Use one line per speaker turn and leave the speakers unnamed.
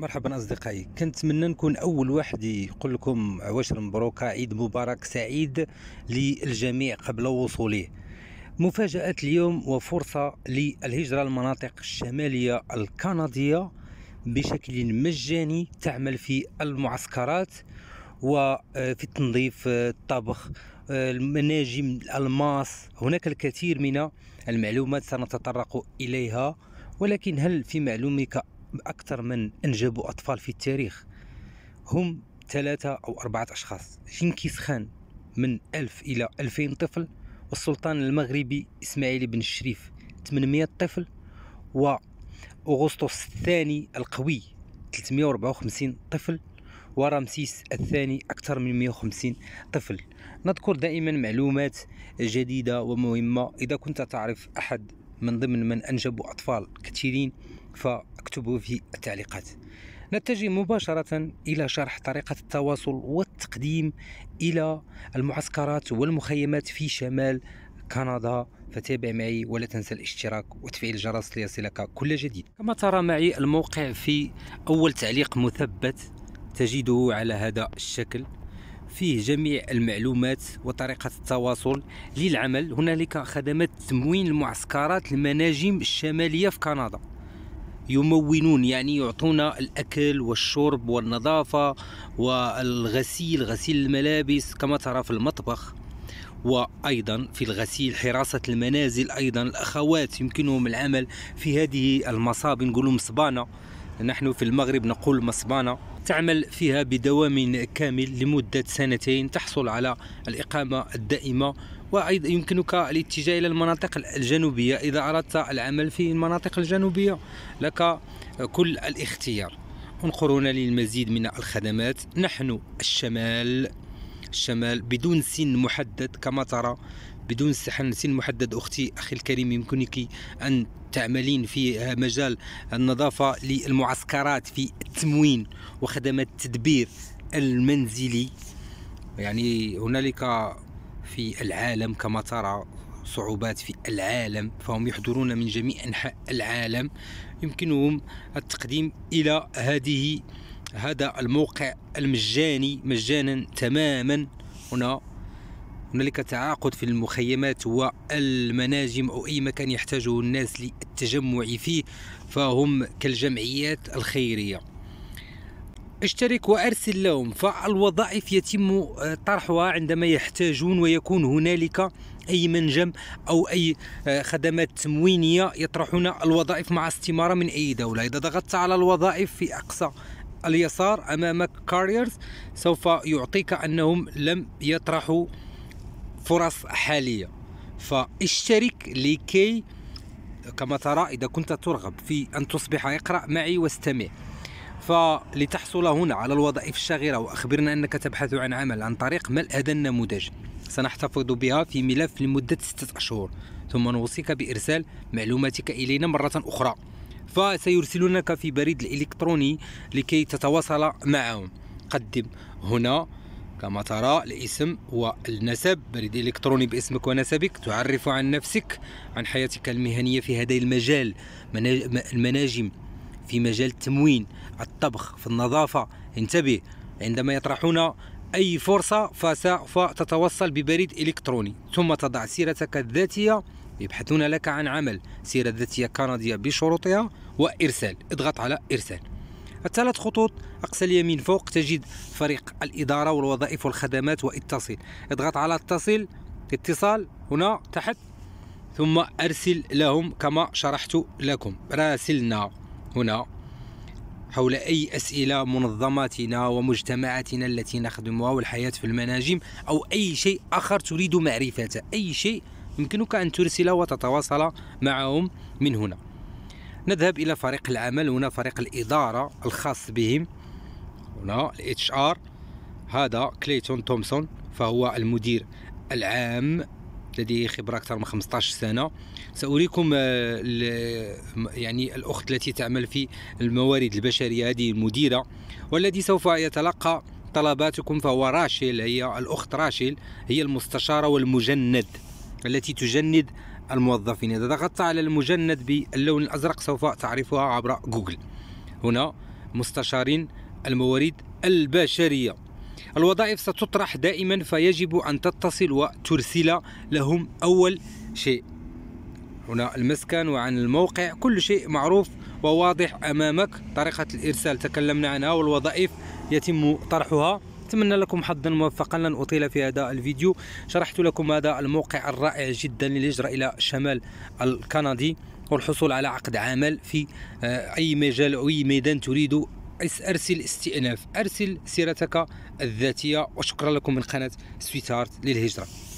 مرحبا اصدقائي كنتمنى نكون اول واحد يقول لكم عواشر مبروكه عيد مبارك سعيد للجميع قبل وصوله مفاجاه اليوم وفرصه للهجره المناطق الشماليه الكنديه بشكل مجاني تعمل في المعسكرات وفي تنظيف الطبخ المناجم الالماس هناك الكثير من المعلومات سنتطرق اليها ولكن هل في معلومك أكثر من أنجبوا أطفال في التاريخ هم ثلاثة أو أربعة أشخاص جنكيز خان من ألف إلى ألفين طفل والسلطان المغربي إسماعيل بن الشريف 800 طفل و أغسطس الثاني القوي 354 طفل ورمسيس الثاني أكثر من 150 طفل نذكر دائما معلومات جديدة ومهمة إذا كنت تعرف أحد من ضمن من أنجبوا أطفال كثيرين فاكتبوا في التعليقات نتجه مباشرة إلى شرح طريقة التواصل والتقديم إلى المعسكرات والمخيمات في شمال كندا فتابع معي ولا تنسى الاشتراك وتفعيل الجرس ليصلك كل جديد كما ترى معي الموقع في أول تعليق مثبت تجده على هذا الشكل فيه جميع المعلومات وطريقة التواصل للعمل هنالك خدمات تموين المعسكرات المناجم الشمالية في كندا يمونون يعني يعطونا الأكل والشرب والنظافة والغسيل غسيل الملابس كما ترى في المطبخ وأيضا في الغسيل حراسة المنازل أيضا الأخوات يمكنهم العمل في هذه المصاب نقولوا مصبانة نحن في المغرب نقول مصبانة تعمل فيها بدوام كامل لمدة سنتين تحصل على الإقامة الدائمة وأيضا يمكنك الاتجاه إلى المناطق الجنوبية إذا أردت العمل في المناطق الجنوبية لك كل الاختيار انقرونا للمزيد من الخدمات نحن الشمال الشمال بدون سن محدد كما ترى بدون استحان سن محدد أختي أخي الكريم يمكنك أن تعملين في مجال النظافة للمعسكرات في التموين وخدمات التدبير المنزلي يعني هنالك في العالم كما ترى صعوبات في العالم فهم يحضرون من جميع أنحاء العالم يمكنهم التقديم إلى هذه هذا الموقع المجاني مجانا تماما هنا هنالك تعاقد في المخيمات والمناجم أو أي مكان يحتاجه الناس للتجمع فيه فهم كالجمعيات الخيرية اشترك وأرسل لهم فالوظائف يتم آه، طرحها عندما يحتاجون ويكون هنالك أي منجم أو أي آه، خدمات تموينية يطرحون الوظائف مع استمارة من أي دولة إذا ضغطت على الوظائف في أقصى اليسار أمامك كاريرز سوف يعطيك أنهم لم يطرحوا فرص حالية فاشترك لكي كما ترى إذا كنت ترغب في أن تصبح اقرأ معي واستمع فلتحصل هنا على الوظائف الشاغرة وأخبرنا أنك تبحث عن عمل عن طريق ملء هذا النموذج سنحتفظ بها في ملف لمدة ستة أشهر ثم نوصيك بإرسال معلوماتك إلينا مرة أخرى فسيرسلونك في بريد الإلكتروني لكي تتواصل معهم قدم هنا كما ترى الاسم هو النسب بريد إلكتروني باسمك ونسبك تعرف عن نفسك عن حياتك المهنية في هذا المجال المناجم في مجال التموين الطبخ في النظافة انتبه عندما يطرحون أي فرصة فسوف تتوصل ببريد إلكتروني ثم تضع سيرتك الذاتية يبحثون لك عن عمل سيرة ذاتية كندية بشروطها وإرسال اضغط على إرسال الثلاث خطوط أقصى اليمين فوق تجد فريق الإدارة والوظائف والخدمات واتصل اضغط على اتصل اتصال هنا تحت ثم أرسل لهم كما شرحت لكم راسلنا هنا حول أي أسئلة منظماتنا ومجتمعاتنا التي نخدمها والحياة في المناجم أو أي شيء آخر تريد معرفته أي شيء يمكنك أن ترسله وتتواصل معهم من هنا نذهب الى فريق العمل هنا فريق الاداره الخاص بهم هنا الاتش ار هذا كليتون تومسون فهو المدير العام لديه خبره اكثر من 15 سنه ساريكم آه، يعني الاخت التي تعمل في الموارد البشريه هذه المديره والذي سوف يتلقى طلباتكم فهو راشيل هي الاخت راشيل هي المستشاره والمجند التي تجند الموظفين إذا ضغطت على المجند باللون الأزرق سوف تعرفها عبر جوجل هنا مستشارين الموارد البشرية الوظائف ستطرح دائما فيجب أن تتصل وترسل لهم أول شيء هنا المسكن وعن الموقع كل شيء معروف وواضح أمامك طريقة الإرسال تكلمنا عنها والوظائف يتم طرحها أتمنى لكم حظا موفقا لن أطيل في هذا الفيديو شرحت لكم هذا الموقع الرائع جدا للهجرة إلى شمال الكندي والحصول على عقد عمل في آه، أي مجال أو أي ميدان تريد ارسل استئناف ارسل سيرتك الذاتيه وشكرا لكم من قناه سويتارت للهجره